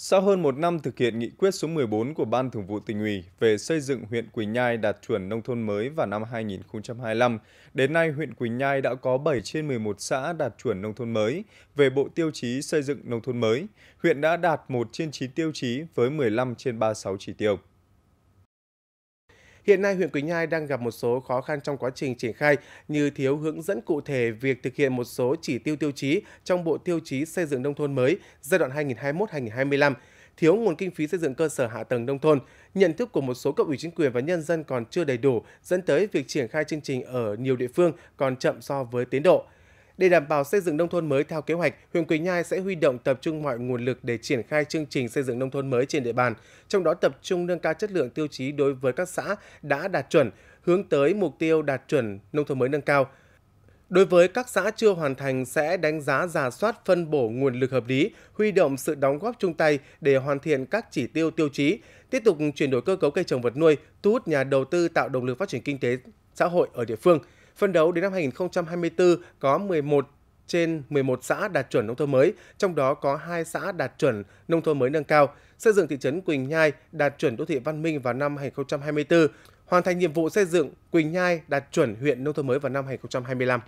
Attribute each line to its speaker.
Speaker 1: Sau hơn một năm thực hiện nghị quyết số 14 của Ban Thường vụ tỉnh ủy về xây dựng huyện Quỳnh Nhai đạt chuẩn nông thôn mới vào năm 2025, đến nay huyện Quỳnh Nhai đã có 7 trên 11 xã đạt chuẩn nông thôn mới về bộ tiêu chí xây dựng nông thôn mới. Huyện đã đạt 1 trên 9 tiêu chí với 15 trên 36 chỉ tiêu.
Speaker 2: Hiện nay, huyện Quỳnh Nhai đang gặp một số khó khăn trong quá trình triển khai như thiếu hướng dẫn cụ thể việc thực hiện một số chỉ tiêu tiêu chí trong Bộ Tiêu chí Xây dựng Nông thôn mới giai đoạn 2021-2025, thiếu nguồn kinh phí xây dựng cơ sở hạ tầng nông thôn, nhận thức của một số cấp ủy chính quyền và nhân dân còn chưa đầy đủ, dẫn tới việc triển khai chương trình ở nhiều địa phương còn chậm so với tiến độ. Để đảm bảo xây dựng nông thôn mới theo kế hoạch, huyện Quỳnh Nhai sẽ huy động tập trung mọi nguồn lực để triển khai chương trình xây dựng nông thôn mới trên địa bàn, trong đó tập trung nâng cao chất lượng tiêu chí đối với các xã đã đạt chuẩn, hướng tới mục tiêu đạt chuẩn nông thôn mới nâng cao. Đối với các xã chưa hoàn thành sẽ đánh giá giả soát phân bổ nguồn lực hợp lý, huy động sự đóng góp chung tay để hoàn thiện các chỉ tiêu tiêu chí, tiếp tục chuyển đổi cơ cấu cây trồng vật nuôi, thu hút nhà đầu tư tạo động lực phát triển kinh tế xã hội ở địa phương – Phân đấu đến năm 2024 có 11 trên 11 xã đạt chuẩn nông thôn mới, trong đó có 2 xã đạt chuẩn nông thôn mới nâng cao, xây dựng thị trấn Quỳnh Nhai đạt chuẩn đô thị văn minh vào năm 2024, hoàn thành nhiệm vụ xây dựng Quỳnh Nhai đạt chuẩn huyện nông thôn mới vào năm 2025.